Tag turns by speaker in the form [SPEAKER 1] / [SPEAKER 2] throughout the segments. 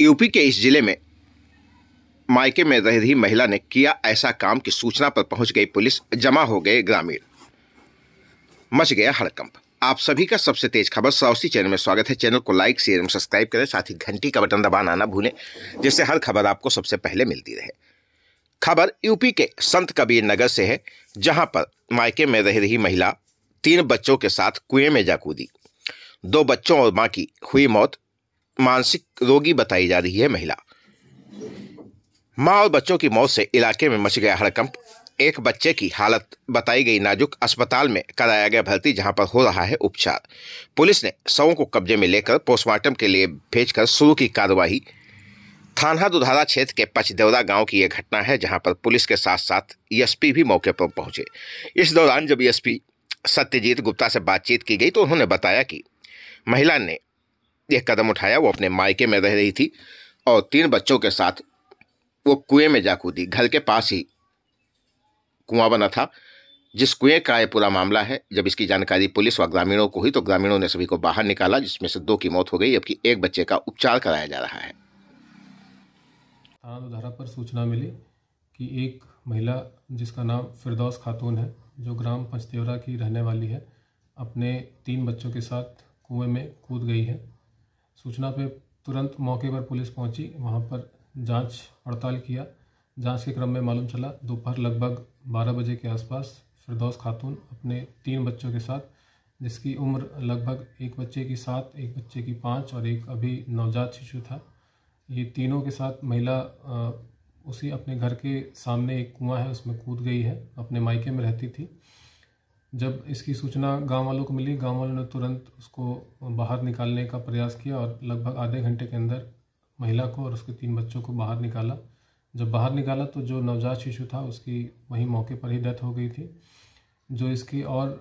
[SPEAKER 1] UP के इस जिले में मायके में रह रही महिला ने किया ऐसा काम कि सूचना पर पहुंच गई पुलिस जमा हो गए ग्रामीण मच गया हड़कंप आप सभी का सबसे तेज खबर सावसी चैनल में स्वागत है चैनल को लाइक शेयर एवं सब्सक्राइब करें साथ ही घंटी का बटन दबाना ना भूलें जिससे हर खबर आपको सबसे पहले मिलती रहे खबर यूपी के संत कबीर नगर से है जहां पर मायके में रह रही महिला तीन बच्चों के साथ कुएं में जा कूदी दो बच्चों और मां की हुई मौत मानसिक रोगी बताई जा रही है महिला माँ और बच्चों की मौत से इलाके में मच गया हड़कंप एक बच्चे की हालत बताई गई नाजुक अस्पताल में कराया गया भर्ती जहां पर हो रहा है उपचार पुलिस ने शवों को कब्जे में लेकर पोस्टमार्टम के लिए भेजकर शुरू की कार्रवाई थाना दुधारा क्षेत्र के पचदेवरा गांव की यह घटना है जहां पर पुलिस के साथ साथ एसपी भी मौके पर पहुंचे इस दौरान जब एसपी e सत्यजीत गुप्ता से बातचीत की गई तो उन्होंने बताया कि महिला ने यह कदम उठाया वो अपने मायके में रह रही थी और तीन बच्चों के साथ वो कुएं में जा कूदी घर के पास ही कुआं बना था जिस कुएं का यह पूरा मामला है जब इसकी जानकारी पुलिस व ग्रामीणों को हुई तो ग्रामीणों ने सभी को बाहर निकाला जिसमें से दो की मौत हो गई जबकि एक बच्चे का उपचार कराया जा रहा है
[SPEAKER 2] धारा पर सूचना मिली कि एक महिला जिसका नाम फिरदौस खातून है जो ग्राम पंचदेवरा की रहने वाली है अपने तीन बच्चों के साथ कुएं में कूद गई है सूचना पे तुरंत मौके पर पुलिस पहुंची वहां पर जांच पड़ताल किया जांच के क्रम में मालूम चला दोपहर लगभग 12 बजे के आसपास फिरदौस खातून अपने तीन बच्चों के साथ जिसकी उम्र लगभग एक बच्चे की सात एक बच्चे की पाँच और एक अभी नवजात शिशु था ये तीनों के साथ महिला उसी अपने घर के सामने एक कुआं है उसमें कूद गई है अपने मायके में रहती थी जब इसकी सूचना गांव वालों को मिली गांव वालों ने तुरंत उसको बाहर निकालने का प्रयास किया और लगभग आधे घंटे के अंदर महिला को और उसके तीन बच्चों को बाहर निकाला जब बाहर निकाला तो जो नवजात शिशु था उसकी वहीं मौके पर ही डेथ हो गई थी जो इसकी और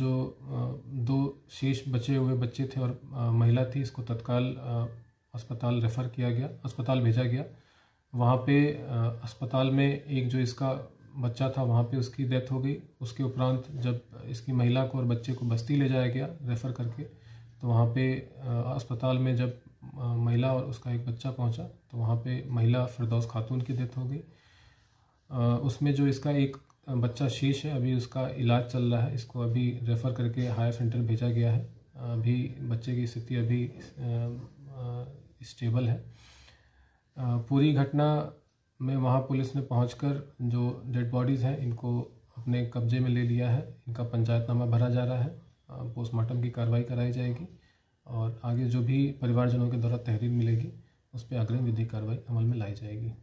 [SPEAKER 2] जो दो शेष बचे हुए बच्चे थे और महिला थी इसको तत्काल अस्पताल रेफ़र किया गया अस्पताल भेजा गया वहाँ पे अस्पताल में एक जो इसका बच्चा था वहाँ पे उसकी डेथ हो गई उसके उपरांत जब इसकी महिला को और बच्चे को बस्ती ले जाया गया रेफ़र करके तो वहाँ पे अस्पताल में जब महिला और उसका एक बच्चा पहुँचा तो वहाँ पे महिला फिरदौस खातून की डेथ हो गई उसमें जो इसका एक बच्चा शीश है अभी उसका इलाज चल रहा है इसको अभी रेफ़र करके हायर सेंटर भेजा गया है अभी बच्चे की स्थिति अभी स्टेबल है पूरी घटना में वहाँ पुलिस ने पहुँच जो डेड बॉडीज़ हैं इनको अपने कब्जे में ले लिया है इनका पंचायतनामा भरा जा रहा है पोस्टमार्टम की कार्रवाई कराई जाएगी और आगे जो भी परिवारजनों के द्वारा तहरीर मिलेगी उस पर अग्रिम विधि कार्रवाई अमल में लाई जाएगी